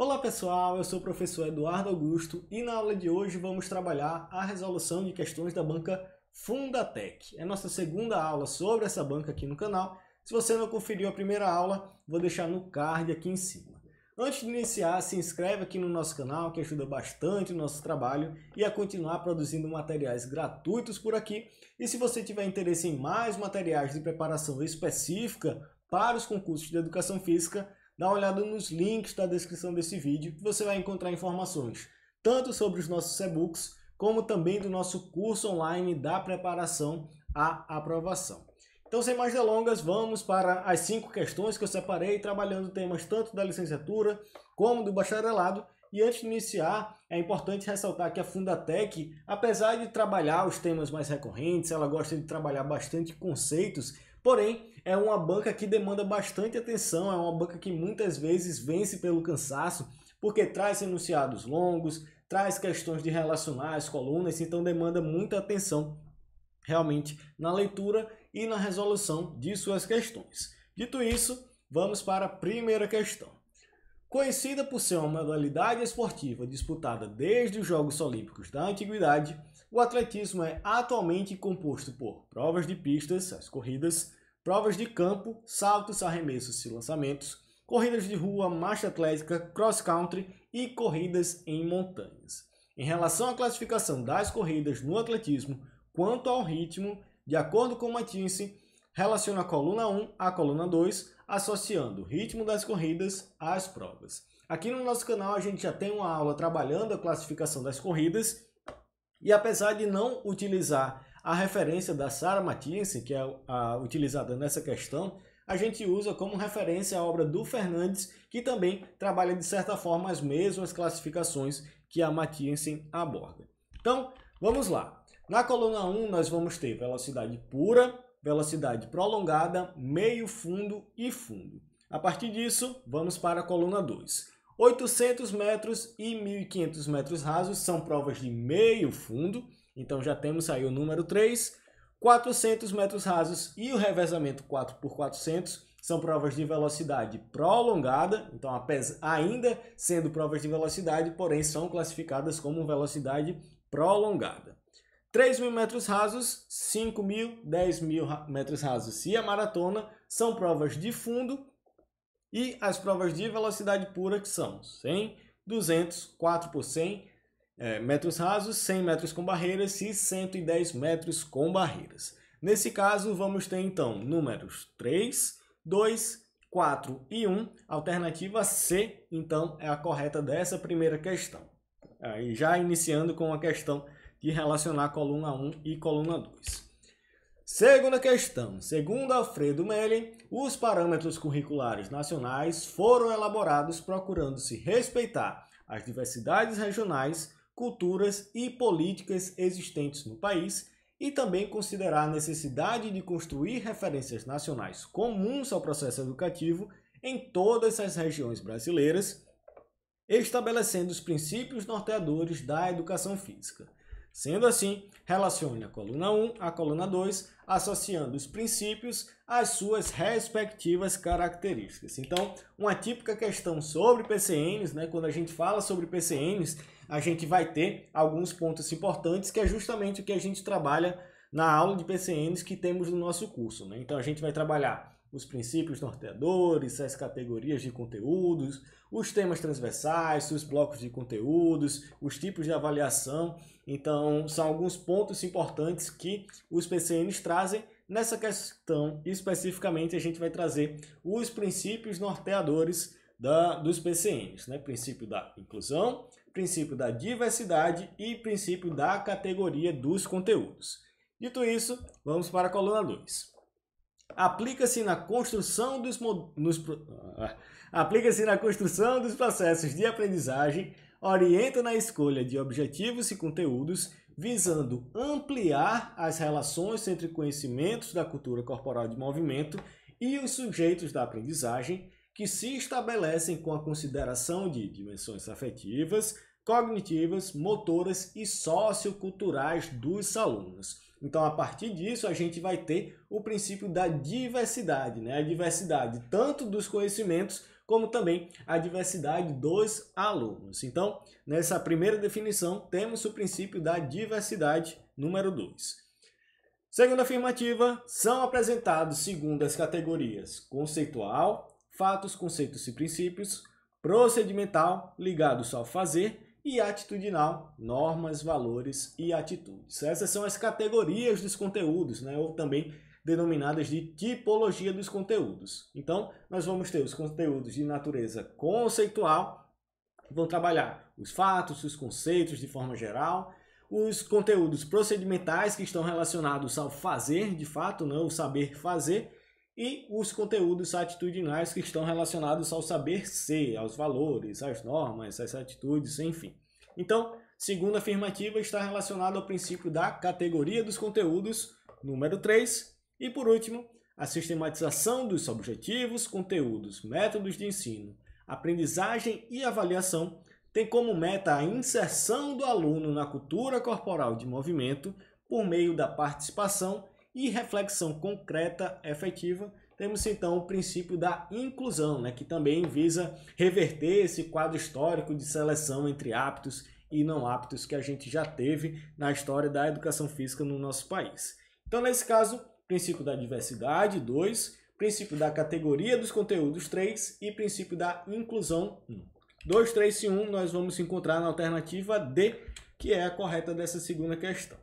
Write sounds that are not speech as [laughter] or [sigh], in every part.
Olá pessoal, eu sou o professor Eduardo Augusto e na aula de hoje vamos trabalhar a resolução de questões da banca Fundatec. É nossa segunda aula sobre essa banca aqui no canal. Se você não conferiu a primeira aula, vou deixar no card aqui em cima. Antes de iniciar, se inscreve aqui no nosso canal que ajuda bastante o nosso trabalho e a continuar produzindo materiais gratuitos por aqui. E se você tiver interesse em mais materiais de preparação específica para os concursos de educação física, dá uma olhada nos links da descrição desse vídeo, que você vai encontrar informações tanto sobre os nossos e-books, como também do nosso curso online da preparação à aprovação. Então, sem mais delongas, vamos para as cinco questões que eu separei, trabalhando temas tanto da licenciatura como do bacharelado. E antes de iniciar, é importante ressaltar que a Fundatec, apesar de trabalhar os temas mais recorrentes, ela gosta de trabalhar bastante conceitos Porém, é uma banca que demanda bastante atenção, é uma banca que muitas vezes vence pelo cansaço, porque traz enunciados longos, traz questões de relacionar as colunas, então demanda muita atenção realmente na leitura e na resolução de suas questões. Dito isso, vamos para a primeira questão. Conhecida por ser uma modalidade esportiva disputada desde os Jogos Olímpicos da Antiguidade, o atletismo é atualmente composto por provas de pistas, as corridas, provas de campo, saltos, arremessos e lançamentos, corridas de rua, marcha atlética, cross country e corridas em montanhas. Em relação à classificação das corridas no atletismo, quanto ao ritmo, de acordo com Matisse, relaciona a coluna 1 à coluna 2, associando o ritmo das corridas às provas. Aqui no nosso canal a gente já tem uma aula trabalhando a classificação das corridas e apesar de não utilizar a referência da Sarah Matinson, que é a, utilizada nessa questão, a gente usa como referência a obra do Fernandes, que também trabalha de certa forma as mesmas classificações que a Matinson aborda. Então, vamos lá. Na coluna 1 nós vamos ter velocidade pura, velocidade prolongada, meio fundo e fundo. A partir disso, vamos para a coluna 2. 800 metros e 1.500 metros rasos são provas de meio fundo, então já temos aí o número 3. 400 metros rasos e o revezamento 4x400 são provas de velocidade prolongada, então ainda sendo provas de velocidade, porém são classificadas como velocidade prolongada. 3 mil metros rasos, 5 mil, 10 mil metros rasos e a maratona são provas de fundo e as provas de velocidade pura que são 100, 200, 4 por 100 é, metros rasos, 100 metros com barreiras e 110 metros com barreiras. Nesse caso, vamos ter então números 3, 2, 4 e 1. Alternativa C, então, é a correta dessa primeira questão. Aí já iniciando com a questão de relacionar coluna 1 e coluna 2. Segunda questão. Segundo Alfredo Melli, os parâmetros curriculares nacionais foram elaborados procurando-se respeitar as diversidades regionais, culturas e políticas existentes no país e também considerar a necessidade de construir referências nacionais comuns ao processo educativo em todas as regiões brasileiras, estabelecendo os princípios norteadores da educação física. Sendo assim, relacione a coluna 1 à coluna 2, associando os princípios às suas respectivas características. Então, uma típica questão sobre PCNs, né, quando a gente fala sobre PCNs, a gente vai ter alguns pontos importantes, que é justamente o que a gente trabalha na aula de PCNs que temos no nosso curso. Né? Então, a gente vai trabalhar os princípios norteadores, as categorias de conteúdos, os temas transversais, os blocos de conteúdos, os tipos de avaliação. Então, são alguns pontos importantes que os PCNs trazem. Nessa questão, especificamente, a gente vai trazer os princípios norteadores da, dos PCNs. Né? Princípio da inclusão, princípio da diversidade e princípio da categoria dos conteúdos. Dito isso, vamos para a coluna 2 aplica-se na construção dos nos, ah, aplica-se na construção dos processos de aprendizagem, orienta na escolha de objetivos e conteúdos, visando ampliar as relações entre conhecimentos da cultura corporal de movimento e os sujeitos da aprendizagem, que se estabelecem com a consideração de dimensões afetivas, cognitivas, motoras e socioculturais dos alunos. Então, a partir disso, a gente vai ter o princípio da diversidade, né? A diversidade tanto dos conhecimentos como também a diversidade dos alunos. Então, nessa primeira definição, temos o princípio da diversidade número 2. Segunda afirmativa, são apresentados, segundo as categorias conceitual, fatos, conceitos e princípios, procedimental, ligado ao fazer, e atitudinal, normas, valores e atitudes. Essas são as categorias dos conteúdos, né? ou também denominadas de tipologia dos conteúdos. Então, nós vamos ter os conteúdos de natureza conceitual, que vão trabalhar os fatos, os conceitos de forma geral, os conteúdos procedimentais que estão relacionados ao fazer, de fato, né? o saber fazer, e os conteúdos atitudinais que estão relacionados ao saber ser, aos valores, às normas, às atitudes, enfim. Então, segunda afirmativa está relacionada ao princípio da categoria dos conteúdos, número 3, e por último, a sistematização dos objetivos, conteúdos, métodos de ensino, aprendizagem e avaliação tem como meta a inserção do aluno na cultura corporal de movimento por meio da participação e reflexão concreta, efetiva, temos então o princípio da inclusão, né, que também visa reverter esse quadro histórico de seleção entre aptos e não aptos que a gente já teve na história da educação física no nosso país. Então, nesse caso, princípio da diversidade, 2, princípio da categoria dos conteúdos, 3, e princípio da inclusão, 1. 2, 3 e 1 nós vamos encontrar na alternativa D, que é a correta dessa segunda questão.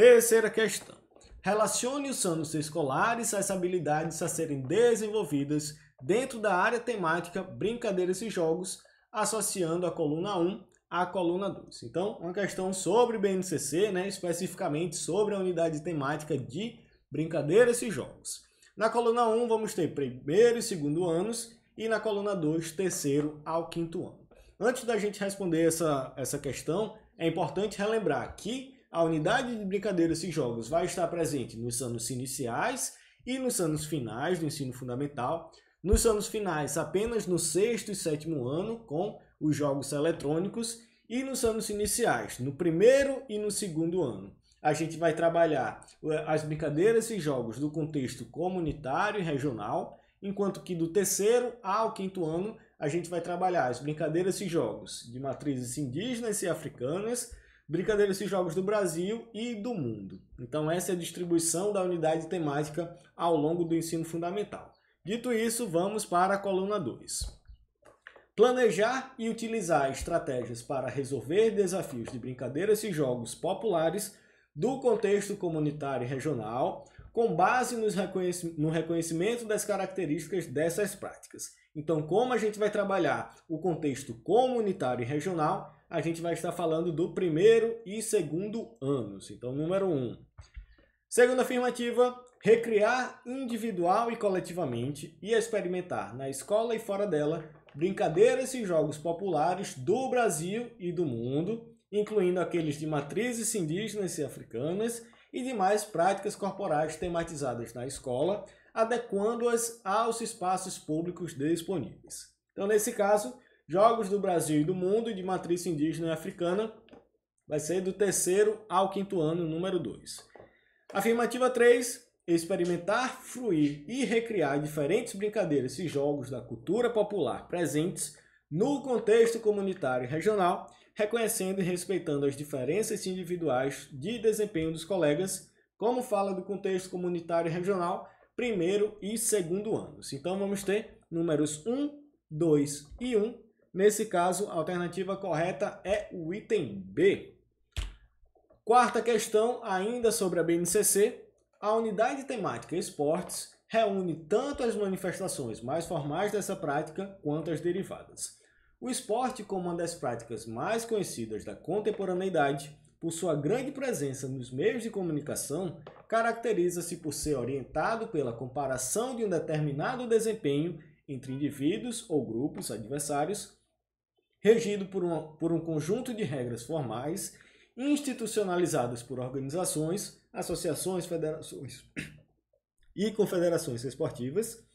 Terceira questão. Relacione os anos escolares às habilidades a serem desenvolvidas dentro da área temática brincadeiras e jogos, associando a coluna 1 à coluna 2. Então, uma questão sobre BNCC, né, especificamente sobre a unidade temática de brincadeiras e jogos. Na coluna 1 vamos ter primeiro e segundo anos e na coluna 2 terceiro ao quinto ano. Antes da gente responder essa, essa questão, é importante relembrar que a unidade de brincadeiras e jogos vai estar presente nos anos iniciais e nos anos finais do ensino fundamental, nos anos finais apenas no sexto e sétimo ano com os jogos eletrônicos e nos anos iniciais, no primeiro e no segundo ano. A gente vai trabalhar eh, as brincadeiras e jogos do contexto comunitário e regional, enquanto que do terceiro ao quinto ano a gente vai trabalhar as brincadeiras e jogos de matrizes indígenas e africanas, Brincadeira esses jogos do Brasil e do mundo. Então essa é a distribuição da unidade temática ao longo do ensino fundamental. Dito isso, vamos para a coluna 2. Planejar e utilizar estratégias para resolver desafios de brincadeiras e jogos populares do contexto comunitário e regional, com base no reconhecimento das características dessas práticas. Então, como a gente vai trabalhar o contexto comunitário e regional a gente vai estar falando do primeiro e segundo anos. Então, número 1. Um. Segunda afirmativa, recriar individual e coletivamente e experimentar na escola e fora dela brincadeiras e jogos populares do Brasil e do mundo, incluindo aqueles de matrizes indígenas e africanas e demais práticas corporais tematizadas na escola, adequando-as aos espaços públicos disponíveis. Então, nesse caso, Jogos do Brasil e do Mundo de Matriz Indígena e Africana vai ser do terceiro ao quinto ano, número 2. Afirmativa 3. Experimentar, fruir e recriar diferentes brincadeiras e jogos da cultura popular presentes no contexto comunitário e regional, reconhecendo e respeitando as diferenças individuais de desempenho dos colegas, como fala do contexto comunitário e regional, primeiro e segundo anos. Então vamos ter números 1, 2 e 1 Nesse caso, a alternativa correta é o item B. Quarta questão, ainda sobre a BNCC. A unidade temática esportes reúne tanto as manifestações mais formais dessa prática quanto as derivadas. O esporte, como uma das práticas mais conhecidas da contemporaneidade, por sua grande presença nos meios de comunicação, caracteriza-se por ser orientado pela comparação de um determinado desempenho entre indivíduos ou grupos adversários regido por, por um conjunto de regras formais institucionalizadas por organizações, associações, federações e confederações esportivas,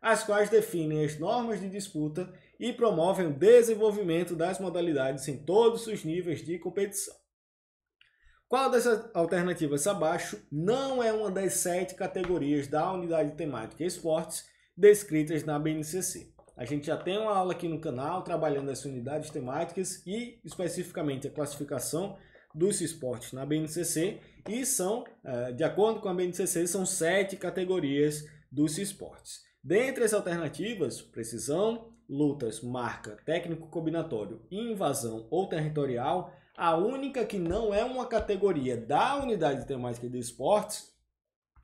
as quais definem as normas de disputa e promovem o desenvolvimento das modalidades em todos os níveis de competição. Qual dessas alternativas abaixo não é uma das sete categorias da unidade temática esportes descritas na BNCC? A gente já tem uma aula aqui no canal trabalhando as unidades temáticas e especificamente a classificação dos esportes na BNCC e são, é, de acordo com a BNCC, são sete categorias dos esportes. Dentre as alternativas, precisão, lutas, marca, técnico combinatório, invasão ou territorial, a única que não é uma categoria da unidade temática de esportes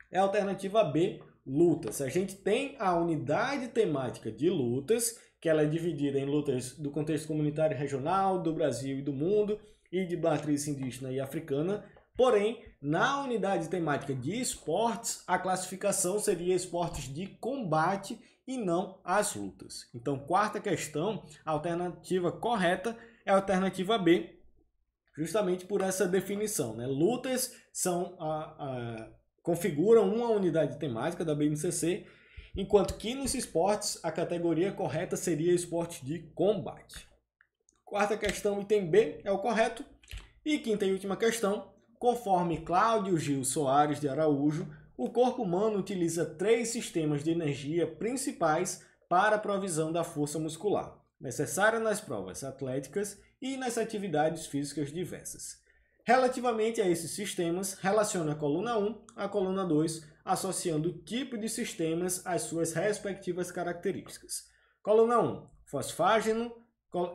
é a alternativa B, lutas. A gente tem a unidade temática de lutas, que ela é dividida em lutas do contexto comunitário regional, do Brasil e do mundo, e de matriz indígena e africana. Porém, na unidade temática de esportes, a classificação seria esportes de combate e não as lutas. Então, quarta questão, a alternativa correta é a alternativa B, justamente por essa definição. Né? Lutas são a, a configuram uma unidade temática da BNCC, enquanto que nos esportes a categoria correta seria esporte de combate. Quarta questão, item B, é o correto. E quinta e última questão, conforme Cláudio Gil Soares de Araújo, o corpo humano utiliza três sistemas de energia principais para a provisão da força muscular, necessária nas provas atléticas e nas atividades físicas diversas. Relativamente a esses sistemas, relaciona a coluna 1 à coluna 2, associando o tipo de sistemas às suas respectivas características. Coluna 1, fosfágeno,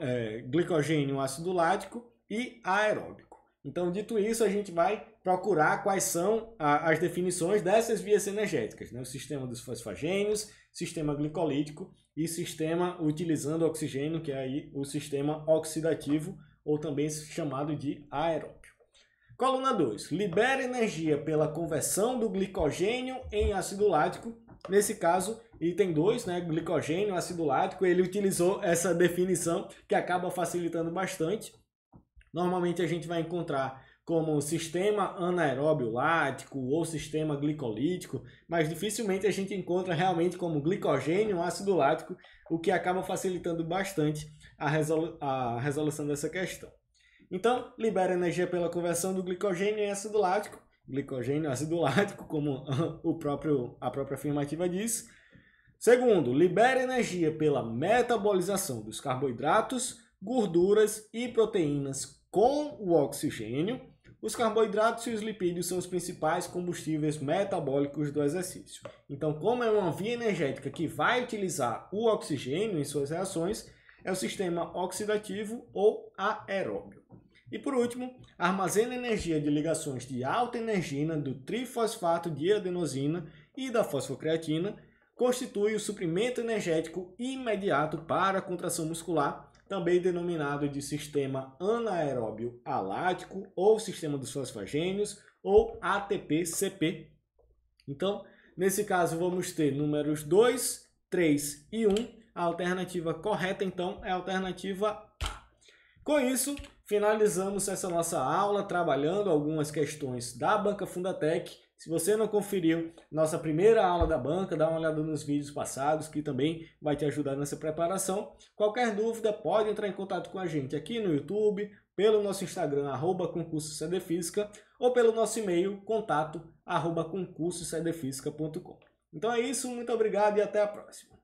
é, glicogênio ácido lático e aeróbico. Então, dito isso, a gente vai procurar quais são as definições dessas vias energéticas. Né? O sistema dos fosfagênios, sistema glicolítico e sistema utilizando oxigênio, que é aí o sistema oxidativo, ou também chamado de aeróbico. Coluna 2. Libera energia pela conversão do glicogênio em ácido lático. Nesse caso, item 2, né, glicogênio, ácido lático, ele utilizou essa definição que acaba facilitando bastante. Normalmente a gente vai encontrar como sistema anaeróbio lático ou sistema glicolítico, mas dificilmente a gente encontra realmente como glicogênio, ácido lático, o que acaba facilitando bastante a, resolu a resolução dessa questão. Então, libera energia pela conversão do glicogênio em ácido lático, glicogênio ácido lático, como [laughs] o próprio, a própria afirmativa diz. Segundo, libera energia pela metabolização dos carboidratos, gorduras e proteínas com o oxigênio. Os carboidratos e os lipídios são os principais combustíveis metabólicos do exercício. Então, como é uma via energética que vai utilizar o oxigênio em suas reações, é o sistema oxidativo ou aeróbio. E por último, armazena energia de ligações de alta energia do trifosfato de adenosina e da fosfocreatina, constitui o suprimento energético imediato para a contração muscular, também denominado de sistema anaeróbio alático ou sistema dos fosfagênios ou ATP-CP. Então, nesse caso vamos ter números 2, 3 e 1 a alternativa correta, então, é a alternativa A. Com isso, finalizamos essa nossa aula trabalhando algumas questões da Banca Fundatec. Se você não conferiu nossa primeira aula da banca, dá uma olhada nos vídeos passados que também vai te ajudar nessa preparação. Qualquer dúvida, pode entrar em contato com a gente aqui no YouTube, pelo nosso Instagram, arroba concurso Física, ou pelo nosso e-mail, contato, arroba concurso Então é isso, muito obrigado e até a próxima.